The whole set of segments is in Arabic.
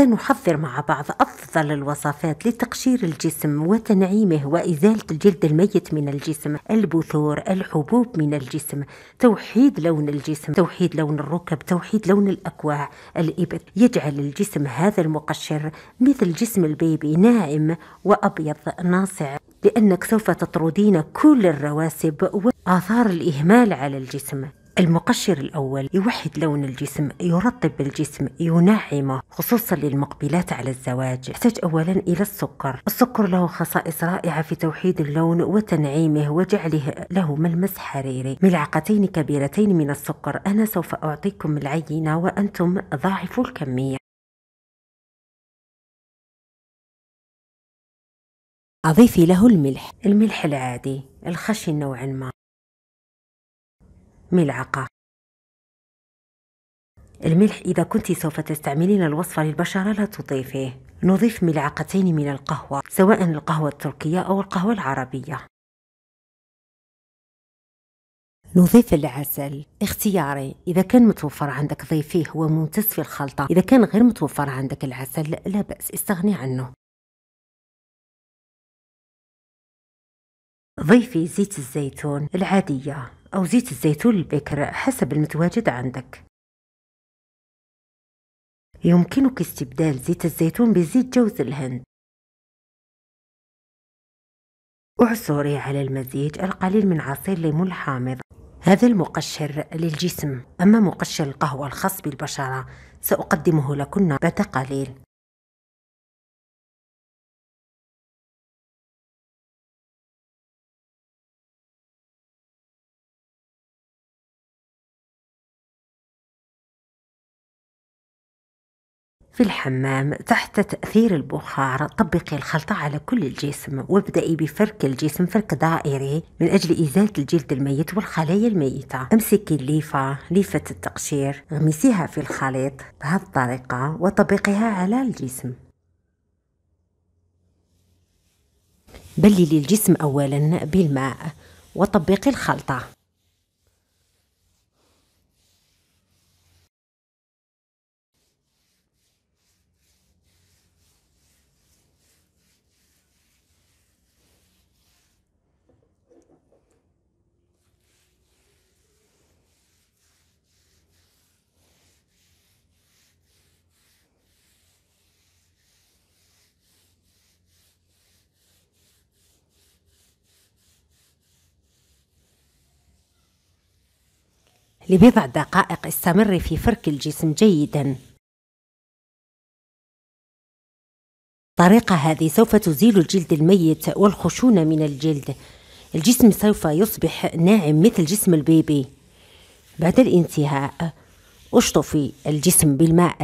سنحضر مع بعض أفضل الوصفات لتقشير الجسم وتنعيمه وإزالة الجلد الميت من الجسم البثور الحبوب من الجسم توحيد لون الجسم توحيد لون الركب توحيد لون الأكواع الإبط يجعل الجسم هذا المقشر مثل جسم البيبي ناعم وأبيض ناصع لأنك سوف تطردين كل الرواسب وآثار الإهمال على الجسم المقشر الأول يوحد لون الجسم يرطب الجسم ينعمه خصوصا للمقبلات على الزواج يحتاج أولا إلى السكر السكر له خصائص رائعة في توحيد اللون وتنعيمه وجعله له ملمس حريري ملعقتين كبيرتين من السكر أنا سوف أعطيكم العينة وأنتم ضاعفوا الكمية أضيفي له الملح الملح العادي الخشن نوعا ما ملعقة الملح إذا كنت سوف تستعملين الوصفة للبشرة لا تضيفيه نضيف ملعقتين من القهوة سواء القهوة التركية أو القهوة العربية نضيف العسل اختياري إذا كان متوفر عندك ضيفيه هو ممتاز في الخلطة إذا كان غير متوفر عندك العسل لا بأس استغني عنه ضيفي زيت الزيتون العادية أو زيت الزيتون البكر حسب المتواجد عندك يمكنك استبدال زيت الزيتون بزيت جوز الهند اعصري على المزيج القليل من عصير ليمون حامض هذا المقشر للجسم أما مقشر القهوة الخاص بالبشرة سأقدمه لكن بعد قليل في الحمام تحت تأثير البخار طبقي الخلطة على كل الجسم وابدأي بفرك الجسم فرك دائري من أجل إزالة الجلد الميت والخلايا الميتة أمسكي الليفة ليفة التقشير غمسيها في الخليط بهذه الطريقة وطبقيها على الجسم بللي الجسم أولا بالماء وطبقي الخلطة لبضع دقائق استمري في فرك الجسم جيدا الطريقة هذه سوف تزيل الجلد الميت والخشونة من الجلد الجسم سوف يصبح ناعم مثل جسم البيبي بعد الانتهاء اشطفي الجسم بالماء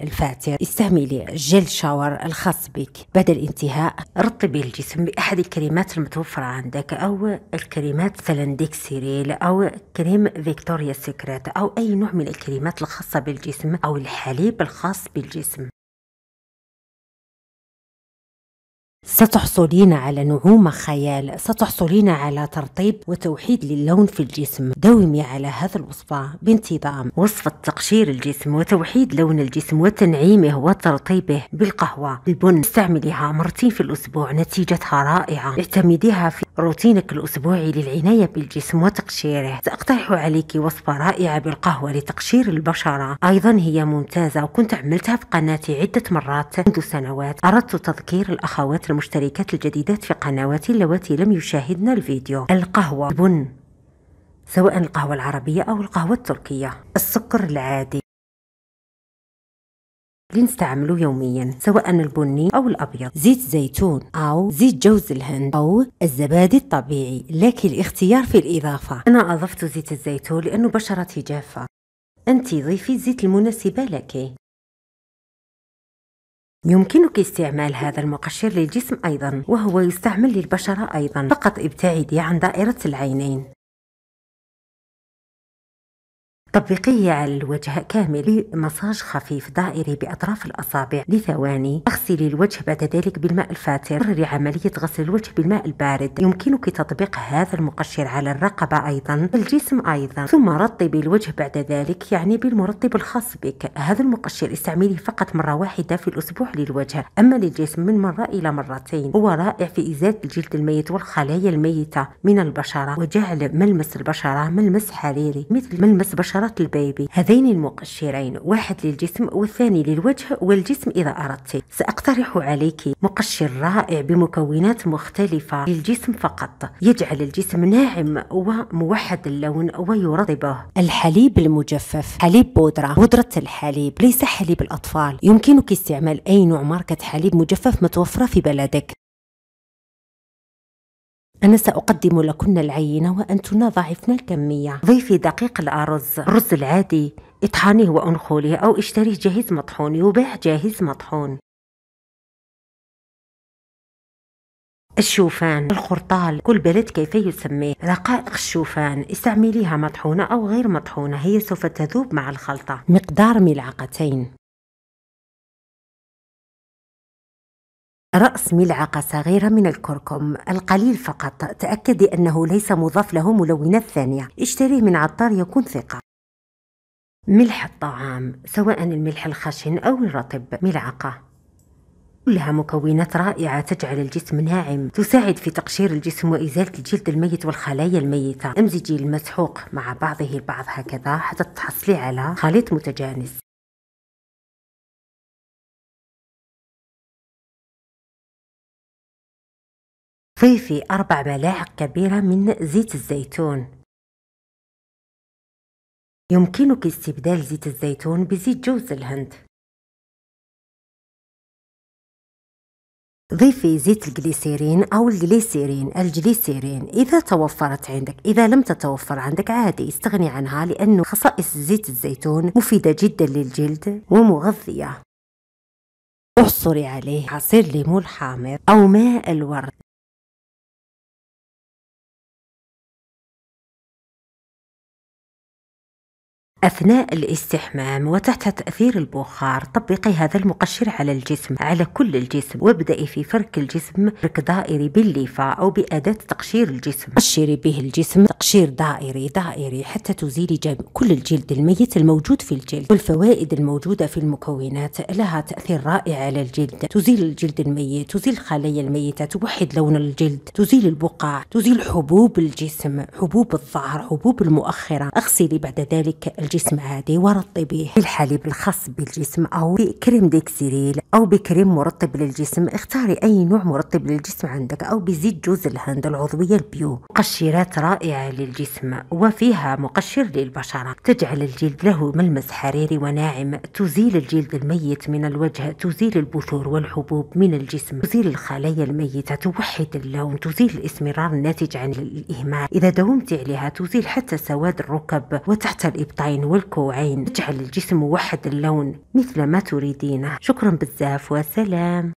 الفاتر استعملي جل شاور الخاص بك بعد الانتهاء رطبي الجسم بأحد الكريمات المتوفرة عندك أو الكريمات مثلا ديكسيريل أو كريم فيكتوريا سيكريت أو أي نوع من الكريمات الخاصة بالجسم أو الحليب الخاص بالجسم ستحصلين على نعومة خيال ستحصلين على ترطيب وتوحيد للون في الجسم داومي على هذا الوصفة بانتظام وصفة تقشير الجسم وتوحيد لون الجسم وتنعيمه وترطيبه بالقهوة البن استعمليها مرتين في الأسبوع نتيجتها رائعة اعتمديها في روتينك الأسبوعي للعناية بالجسم وتقشيره سأقترح عليك وصفة رائعة بالقهوة لتقشير البشرة أيضا هي ممتازة وكنت عملتها في قناتي عدة مرات منذ سنوات أردت تذكير الأخوات المشتركات الجديدات في قنوات اللواتي لم يشاهدن الفيديو القهوة البن سواء القهوة العربية أو القهوة التركية السكر العادي لنستعمله يوميا سواء البني أو الأبيض زيت زيتون أو زيت جوز الهند أو الزبادي الطبيعي لك الاختيار في الإضافة أنا أضفت زيت الزيتون لأنه بشرتي جافة أنت ضيفي الزيت المناسبة لك يمكنك استعمال هذا المقشر للجسم أيضا وهو يستعمل للبشرة أيضا فقط ابتعدي عن دائرة العينين طبقيه على الوجه كامل مساج خفيف دائري باطراف الاصابع لثواني اغسلي الوجه بعد ذلك بالماء الفاتر كرري عمليه غسل الوجه بالماء البارد يمكنك تطبيق هذا المقشر على الرقبه ايضا الجسم ايضا ثم رطبي الوجه بعد ذلك يعني بالمرطب الخاص بك هذا المقشر استعمليه فقط مره واحده في الاسبوع للوجه اما للجسم من مره الى مرتين هو رائع في ازاله الجلد الميت والخلايا الميته من البشره وجعل ملمس البشره ملمس حريري مثل ملمس بشره إضاءة البيبي هذين المقشرين واحد للجسم والثاني للوجه والجسم إذا أردت سأقترح عليك مقشر رائع بمكونات مختلفة للجسم فقط يجعل الجسم ناعم وموحد اللون ويرطبه الحليب المجفف حليب بودرة بودرة الحليب ليس حليب الأطفال يمكنك استعمال أي نوع ماركة حليب مجفف متوفرة في بلدك أنا سأقدم لكن العينة وأنتن ضعفن الكمية ضيفي دقيق الأرز الرز العادي اطحنيه وأنخوله أو اشتريه جاهز مطحون يباع جاهز مطحون الشوفان الخرطال كل بلد كيف يسميه رقائق الشوفان استعمليها مطحونة أو غير مطحونة هي سوف تذوب مع الخلطة مقدار ملعقتين رأس ملعقة صغيرة من الكركم القليل فقط تأكدي أنه ليس مضاف له ملونات ثانية اشتريه من عطار يكون ثقة ملح الطعام سواء الملح الخشن أو الرطب ملعقة كلها مكونات رائعة تجعل الجسم ناعم تساعد في تقشير الجسم وإزالة الجلد الميت والخلايا الميتة امزجي المسحوق مع بعضه البعض هكذا حتى تحصلي على خليط متجانس ضيفي أربع ملاعق كبيرة من زيت الزيتون يمكنك استبدال زيت الزيتون بزيت جوز الهند ضيفي زيت الجليسيرين أو الجليسيرين الجليسيرين إذا توفرت عندك إذا لم تتوفر عندك عادي استغني عنها لأنه خصائص زيت الزيتون مفيدة جدا للجلد ومغذية احصري عليه عصير ليمون حامض أو ماء الورد أثناء الاستحمام وتحت تأثير البخار طبقي هذا المقشر على الجسم على كل الجسم وابدأي في فرك الجسم فرك دائري بالليفة أو بأداة تقشير الجسم قشري به الجسم تقشير دائري دائري حتى تزيلي كل الجلد الميت الموجود في الجلد والفوائد الموجودة في المكونات لها تأثير رائع على الجلد تزيل الجلد الميت تزيل الخلايا الميتة توحد لون الجلد تزيل البقع تزيل حبوب الجسم حبوب الظهر حبوب المؤخرة اغسلي بعد ذلك الجسم الجسم عادي ورطبيه بالحليب الخاص بالجسم او بكريم ديكسيريل او بكريم مرطب للجسم اختاري اي نوع مرطب للجسم عندك او بزيت جوز الهند العضويه البيو مقشرات رائعه للجسم وفيها مقشر للبشره تجعل الجلد له ملمس حريري وناعم تزيل الجلد الميت من الوجه تزيل البثور والحبوب من الجسم تزيل الخلايا الميته توحد اللون تزيل الاسمرار الناتج عن الاهمال اذا دومت عليها تزيل حتى سواد الركب وتحت الابطين اليدين والكوعين تجعل الجسم وحد اللون مثل ما تريدينه شكرا بزاف وسلام